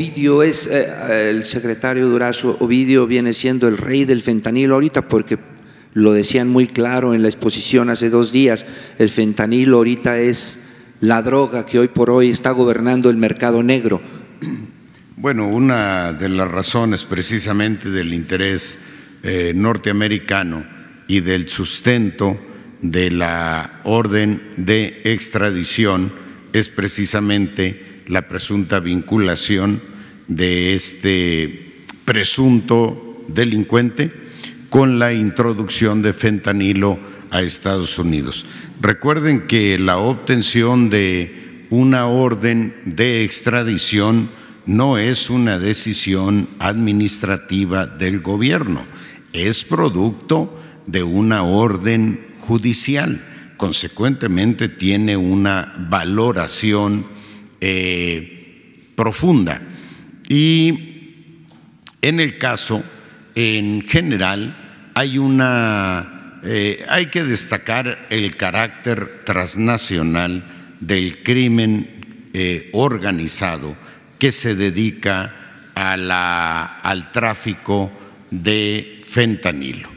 Ovidio es eh, el secretario Durazo, Ovidio viene siendo el rey del fentanilo ahorita porque lo decían muy claro en la exposición hace dos días, el fentanilo ahorita es la droga que hoy por hoy está gobernando el mercado negro. Bueno, una de las razones precisamente del interés eh, norteamericano y del sustento de la orden de extradición es precisamente la presunta vinculación de este presunto delincuente con la introducción de fentanilo a Estados Unidos. Recuerden que la obtención de una orden de extradición no es una decisión administrativa del gobierno, es producto de una orden judicial. Consecuentemente tiene una valoración eh, profunda. Y en el caso, en general, hay una, eh, hay que destacar el carácter transnacional del crimen eh, organizado que se dedica al tráfico de fentanilo.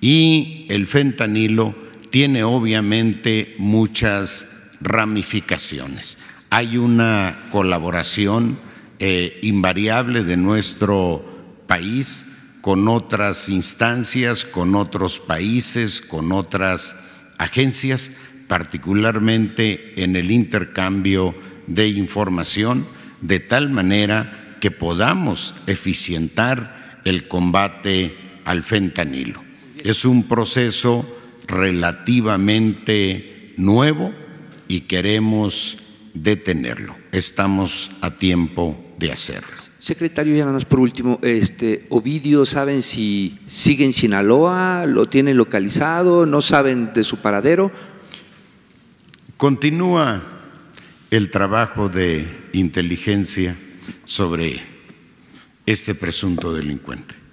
Y el fentanilo tiene obviamente muchas ramificaciones hay una colaboración eh, invariable de nuestro país con otras instancias, con otros países, con otras agencias, particularmente en el intercambio de información, de tal manera que podamos eficientar el combate al fentanilo. Es un proceso relativamente nuevo y queremos detenerlo. Estamos a tiempo de hacerlo. Secretario, ya nada más por último, este, Ovidio, ¿saben si siguen en Sinaloa? ¿Lo tienen localizado? ¿No saben de su paradero? Continúa el trabajo de inteligencia sobre este presunto delincuente.